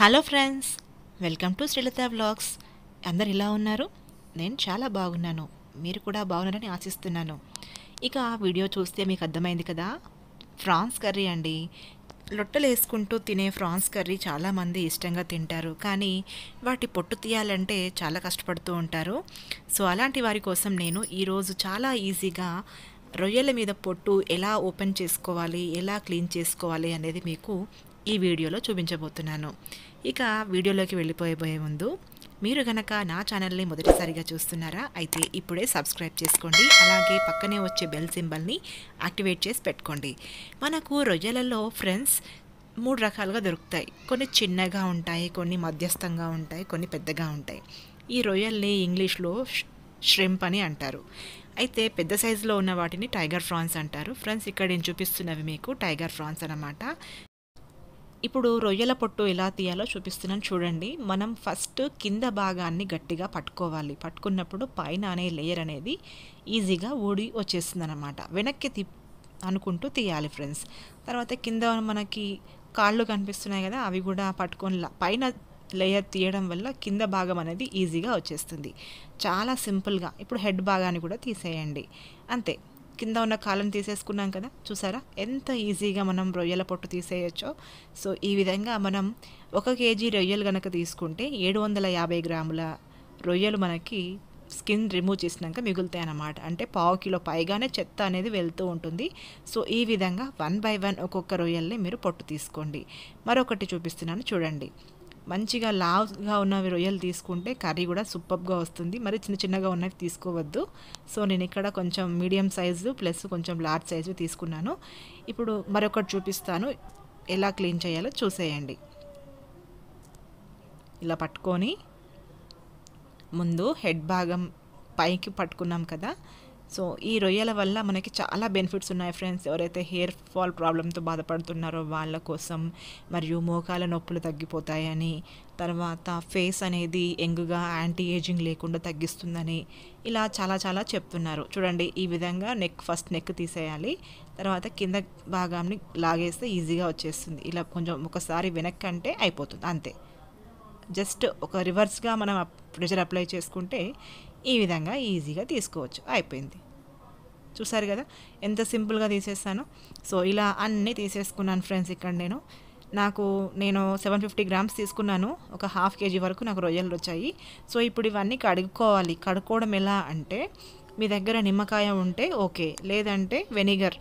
hello friends welcome to Srilatha vlogs అందరు ఇలా ఉన్నారు నేను చాలా బాగున్నాను మీరు కూడా బాగున్నారని ఆశిస్తున్నాను ఇక ఆ వీడియో చూస్తే మీకు అర్థమైంది కదా ఫ్రాన్స్ కర్రీ అండి లొట్టలు వేసుకుంటూ తినే ఫ్రాన్స్ కర్రీ చాలామంది ఇష్టంగా తింటారు కానీ వాటి పొట్టు తీయాలంటే చాలా కష్టపడుతూ ఉంటారు సో అలాంటి వారి కోసం నేను ఈరోజు చాలా ఈజీగా రొయ్యల మీద పొట్టు ఎలా ఓపెన్ చేసుకోవాలి ఎలా క్లీన్ చేసుకోవాలి అనేది మీకు ఈ వీడియోలో చూపించబోతున్నాను ఇక వీడియోలోకి వెళ్ళిపోయే ముందు మీరు గనక నా ఛానల్ని మొదటిసారిగా చూస్తున్నారా అయితే ఇప్పుడే సబ్స్క్రైబ్ చేసుకోండి అలాగే పక్కనే వచ్చే బెల్ సింబల్ని యాక్టివేట్ చేసి పెట్టుకోండి మనకు రొయ్యలలో ఫ్రెండ్స్ మూడు రకాలుగా దొరుకుతాయి కొన్ని చిన్నగా ఉంటాయి కొన్ని మధ్యస్థంగా ఉంటాయి కొన్ని పెద్దగా ఉంటాయి ఈ రొయ్యల్ని ఇంగ్లీష్లో ష్రింప్ అని అంటారు అయితే పెద్ద సైజులో ఉన్న వాటిని టైగర్ ఫ్రాన్స్ అంటారు ఫ్రెండ్స్ ఇక్కడ నేను చూపిస్తున్నవి మీకు టైగర్ ఫ్రాన్స్ అనమాట ఇప్పుడు రొయ్యల పొట్టు ఎలా తీయాలో చూపిస్తున్నాను చూడండి మనం ఫస్ట్ కింద భాగాన్ని గట్టిగా పట్టుకోవాలి పట్టుకున్నప్పుడు పైన అనే లేయర్ అనేది ఈజీగా ఊడి వచ్చేస్తుంది అనమాట వెనక్కి తి అనుకుంటూ తీయాలి ఫ్రెండ్స్ తర్వాత కింద మనకి కాళ్ళు కనిపిస్తున్నాయి కదా అవి కూడా పట్టుకొని పైన లేయర్ తీయడం వల్ల కింద భాగం అనేది ఈజీగా వచ్చేస్తుంది చాలా సింపుల్గా ఇప్పుడు హెడ్ భాగాన్ని కూడా తీసేయండి అంతే కింద ఉన్న కాలం తీసేసుకున్నాం కదా చూసారా ఎంత ఈజీగా మనం రొయ్యల పొట్టు తీసేయచ్చో సో ఈ విధంగా మనం ఒక కేజీ రొయ్యలు కనుక తీసుకుంటే ఏడు వందల యాభై గ్రాముల రొయ్యలు మనకి స్కిన్ రిమూవ్ చేసినాక మిగులుతాయి అన్నమాట అంటే పావు కిలో పైగానే చెత్త అనేది వెళ్తూ ఉంటుంది సో ఈ విధంగా వన్ బై వన్ ఒక్కొక్క రొయ్యల్ని మీరు పొట్టు తీసుకోండి మరొకటి చూపిస్తున్నాను చూడండి మంచిగా లావుగా ఉన్నవి రొయ్యలు తీసుకుంటే కర్రీ కూడా సూపర్గా వస్తుంది మరి చిన్న చిన్నగా ఉన్నవి తీసుకోవద్దు సో నేను ఇక్కడ కొంచెం మీడియం సైజు ప్లస్ కొంచెం లార్జ్ సైజు తీసుకున్నాను ఇప్పుడు మరొకటి చూపిస్తాను ఎలా క్లీన్ చేయాలో చూసేయండి ఇలా పట్టుకొని ముందు హెడ్ భాగం పైకి పట్టుకున్నాం కదా సో ఈ రొయ్యల వల్ల మనకి చాలా బెనిఫిట్స్ ఉన్నాయి ఫ్రెండ్స్ ఎవరైతే హెయిర్ ఫాల్ ప్రాబ్లంతో బాధపడుతున్నారో వాళ్ళ కోసం మరియు మోకాల నొప్పులు తగ్గిపోతాయని తర్వాత ఫేస్ అనేది ఎంగుగా యాంటీ ఏజింగ్ లేకుండా తగ్గిస్తుందని ఇలా చాలా చాలా చెప్తున్నారు చూడండి ఈ విధంగా నెక్ ఫస్ట్ నెక్ తీసేయాలి తర్వాత కింద భాగాన్ని లాగేస్తే ఈజీగా వచ్చేస్తుంది ఇలా కొంచెం ఒకసారి వెనక్కి అంటే అయిపోతుంది అంతే జస్ట్ ఒక రివర్స్గా మనం ప్రెషర్ అప్లై చేసుకుంటే ఈ విధంగా ఈజీగా తీసుకోవచ్చు అయిపోయింది చూసారు కదా ఎంత సింపుల్గా తీసేస్తాను సో ఇలా అన్నీ తీసేసుకున్నాను ఫ్రెండ్స్ ఇక్కడ నేను నాకు నేను సెవెన్ ఫిఫ్టీ గ్రామ్స్ తీసుకున్నాను ఒక హాఫ్ కేజీ వరకు నాకు రొయ్యలు వచ్చాయి సో ఇప్పుడు ఇవన్నీ కడుక్కోవాలి కడుక్కోవడం ఎలా అంటే మీ దగ్గర నిమ్మకాయ ఉంటే ఓకే లేదంటే వెనిగర్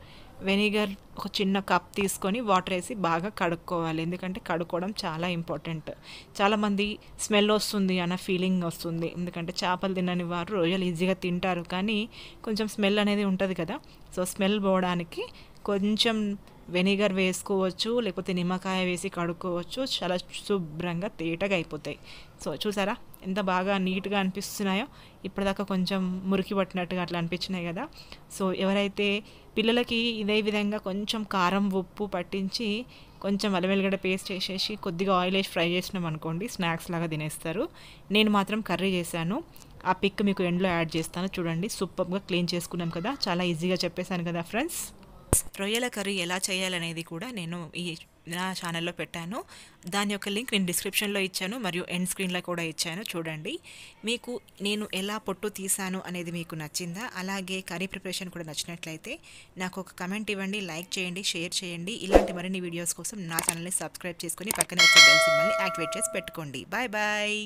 వెనిగర్ ఒక చిన్న కప్ తీసుకొని వాటర్ వేసి బాగా కడుక్కోవాలి ఎందుకంటే కడుక్కోవడం చాలా ఇంపార్టెంట్ చాలామంది స్మెల్ వస్తుంది అన్న ఫీలింగ్ వస్తుంది ఎందుకంటే చేపలు తినని వారు రొయ్యలు ఈజీగా తింటారు కానీ కొంచెం స్మెల్ అనేది ఉంటుంది కదా సో స్మెల్ పోవడానికి కొంచెం వెనిగర్ వేసుకోవచ్చు లేకపోతే నిమ్మకాయ వేసి కడుక్కోవచ్చు చాలా శుభ్రంగా తేటగా అయిపోతాయి సో చూసారా ఎంత బాగా నీట్గా అనిపిస్తున్నాయో ఇప్పటిదాకా కొంచెం మురికి పట్టినట్టుగా అట్లా అనిపించినాయి కదా సో ఎవరైతే పిల్లలకి ఇదే విధంగా కొంచెం కారం ఉప్పు పట్టించి కొంచెం వెలవెలగడ పేస్ట్ చేసేసి కొద్దిగా ఆయిల్ వేసి ఫ్రై చేసినాం అనుకోండి స్నాక్స్ లాగా తినేస్తారు నేను మాత్రం కర్రీ చేశాను ఆ పిక్ మీకు ఎండ్లో యాడ్ చేస్తాను చూడండి సూపర్గా క్లీన్ చేసుకున్నాం కదా చాలా ఈజీగా చెప్పేశాను కదా ఫ్రెండ్స్ రొయ్యల కర్రీ ఎలా చేయాలనేది కూడా నేను ఈ నా ఛానల్లో పెట్టాను దాని యొక్క లింక్ నేను డిస్క్రిప్షన్లో ఇచ్చాను మరియు ఎండ్ స్క్రీన్లో కూడా ఇచ్చాను చూడండి మీకు నేను ఎలా పొట్టు తీసాను అనేది మీకు నచ్చిందా అలాగే కర్రీ ప్రిపరేషన్ కూడా నచ్చినట్లయితే నాకు ఒక కమెంట్ ఇవ్వండి లైక్ చేయండి షేర్ చేయండి ఇలాంటి మరిన్ని వీడియోస్ కోసం నా ఛానల్ని సబ్స్క్రైబ్ చేసుకుని పక్కనే వచ్చే బెల్ సిమ్మల్ని యాక్టివేట్ చేసి పెట్టుకోండి బాయ్ బాయ్